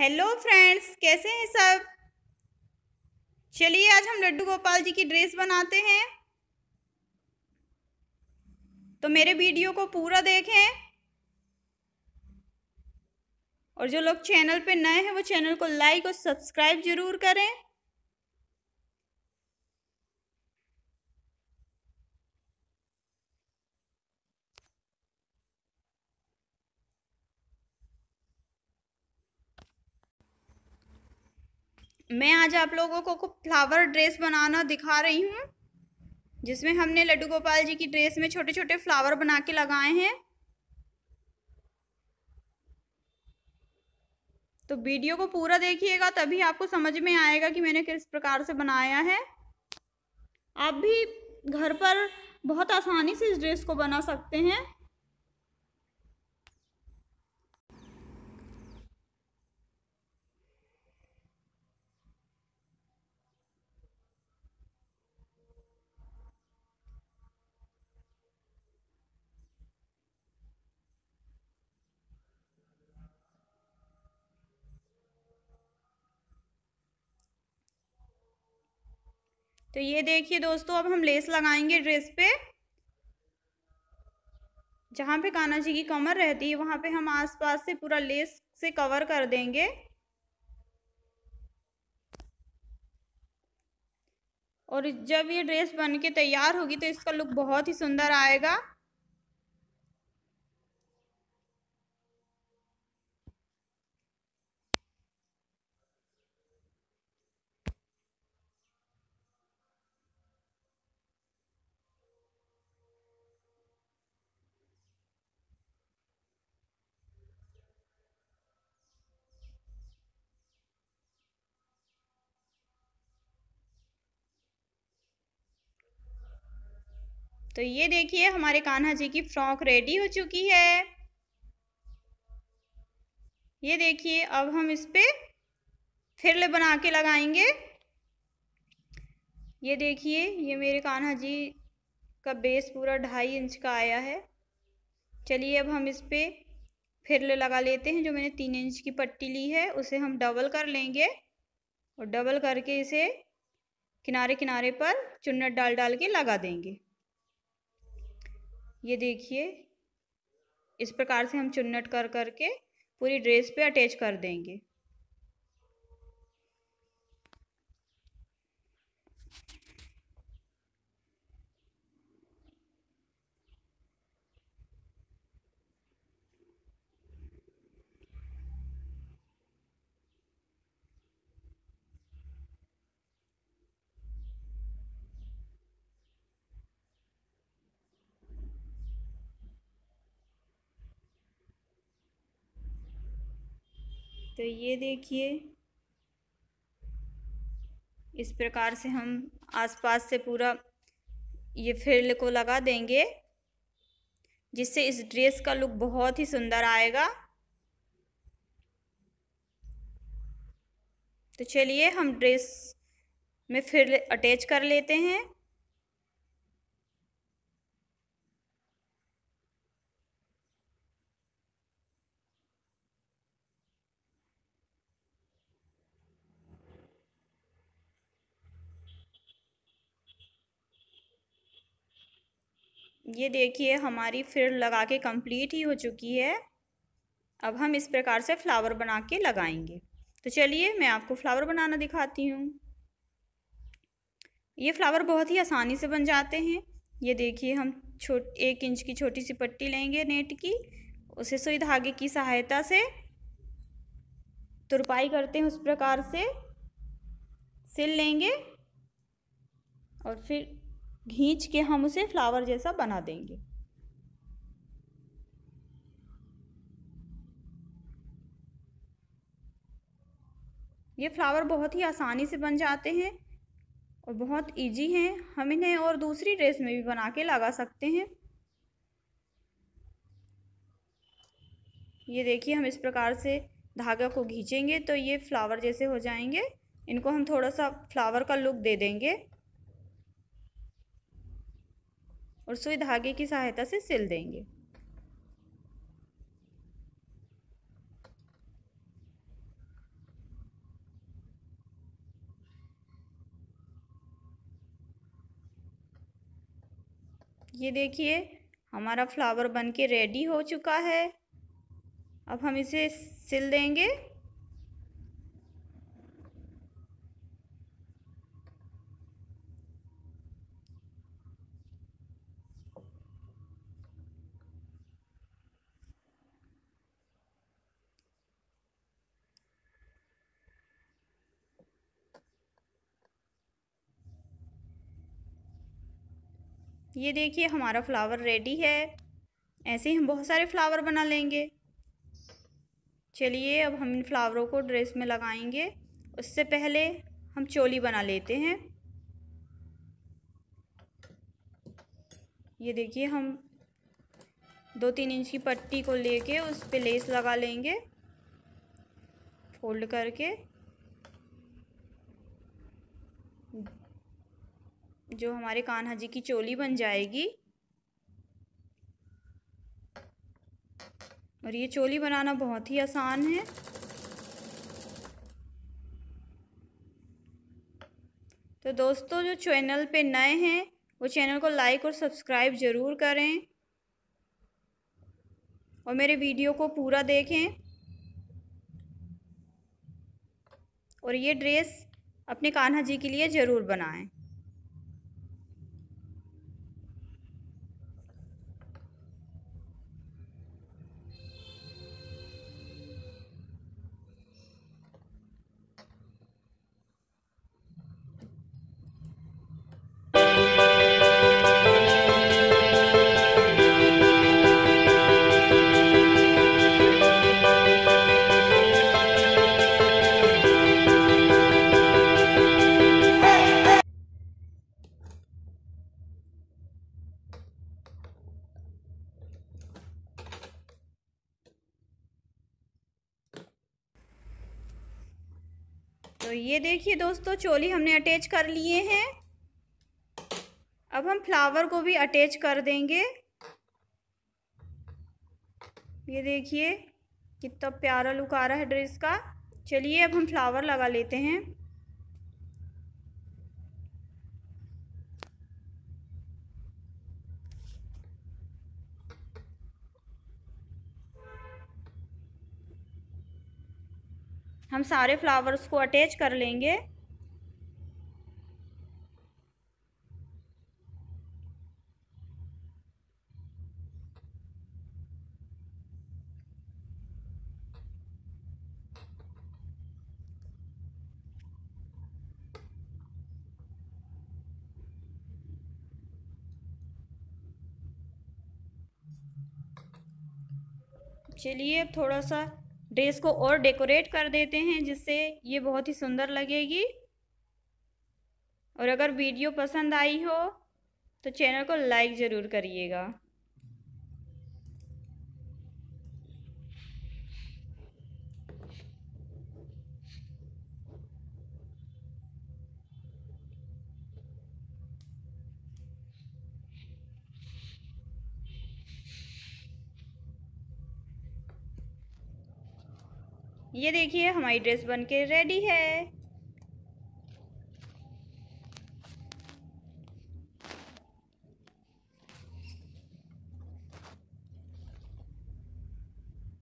hello friends कैसे हैं सब चलिए आज हम लड्डू गोपाल जी की ड्रेस बनाते हैं तो मेरे वीडियो को पूरा देखें और जो लोग चैनल पे नए हैं वो चैनल को लाइक और सब्सक्राइब जरूर करें मैं आज आप लोगों को फ्लावर ड्रेस बनाना दिखा रही हूँ जिसमें हमने लड्डू गोपाल जी की ड्रेस में छोटे छोटे फ्लावर बना के लगाए हैं तो वीडियो को पूरा देखिएगा तभी आपको समझ में आएगा कि मैंने किस प्रकार से बनाया है आप भी घर पर बहुत आसानी से इस ड्रेस को बना सकते हैं तो ये देखिए दोस्तों अब हम लेस लगाएंगे ड्रेस पे जहाँ पे जी की कमर रहती है वहाँ पे हम आसपास से पूरा लेस से कवर कर देंगे और जब ये ड्रेस बन के तैयार होगी तो इसका लुक बहुत ही सुंदर आएगा तो ये देखिए हमारे कान्हा जी की फ्रॉक रेडी हो चुकी है ये देखिए अब हम इस पर फिरले बना के लगाएंगे ये देखिए ये मेरे कान्हा जी का बेस पूरा ढाई इंच का आया है चलिए अब हम इस पर फिरले लगा लेते हैं जो मैंने तीन इंच की पट्टी ली है उसे हम डबल कर लेंगे और डबल करके इसे किनारे किनारे पर चुन्नट डाल डाल के लगा देंगे ये देखिए इस प्रकार से हम चुन्नट कर करके पूरी ड्रेस पे अटैच कर देंगे तो ये देखिए इस प्रकार से हम आसपास से पूरा ये फिरल को लगा देंगे जिससे इस ड्रेस का लुक बहुत ही सुंदर आएगा तो चलिए हम ड्रेस में फिर अटैच कर लेते हैं ये देखिए हमारी फिर लगा के कंप्लीट ही हो चुकी है अब हम इस प्रकार से फ्लावर बना के लगाएंगे तो चलिए मैं आपको फ्लावर बनाना दिखाती हूँ ये फ्लावर बहुत ही आसानी से बन जाते हैं ये देखिए हम छोट एक इंच की छोटी सी पट्टी लेंगे नेट की उसे सुई धागे की सहायता से तुरपाई करते हैं उस प्रकार से सिल लेंगे और फिर घींच के हम उसे फ्लावर जैसा बना देंगे ये फ्लावर बहुत ही आसानी से बन जाते हैं और बहुत इजी हैं हम इन्हें और दूसरी ड्रेस में भी बना के लगा सकते हैं ये देखिए हम इस प्रकार से धागा को घींचेंगे तो ये फ्लावर जैसे हो जाएंगे इनको हम थोड़ा सा फ्लावर का लुक दे देंगे और सुई धागे की सहायता से सिल देंगे ये देखिए हमारा फ्लावर बनके रेडी हो चुका है अब हम इसे सिल देंगे ये देखिए हमारा फ्लावर रेडी है ऐसे ही हम बहुत सारे फ्लावर बना लेंगे चलिए अब हम इन फ्लावरों को ड्रेस में लगाएंगे उससे पहले हम चोली बना लेते हैं ये देखिए हम दो तीन इंच की पट्टी को लेके उस पर लेस लगा लेंगे फोल्ड करके जो हमारे कान्हा जी की चोली बन जाएगी और ये चोली बनाना बहुत ही आसान है तो दोस्तों जो चैनल पे नए हैं वो चैनल को लाइक और सब्सक्राइब ज़रूर करें और मेरे वीडियो को पूरा देखें और ये ड्रेस अपने कान्हा जी के लिए ज़रूर बनाएं ये देखिए दोस्तों चोली हमने अटैच कर लिए हैं अब हम फ्लावर को भी अटैच कर देंगे ये देखिए कितना प्यारा लुक आ रहा है ड्रेस का चलिए अब हम फ्लावर लगा लेते हैं हम सारे फ्लावर्स को अटैच कर लेंगे चलिए थोड़ा सा ड्रेस को और डेकोरेट कर देते हैं जिससे ये बहुत ही सुंदर लगेगी और अगर वीडियो पसंद आई हो तो चैनल को लाइक ज़रूर करिएगा ये देखिए हमारी ड्रेस बनके रेडी है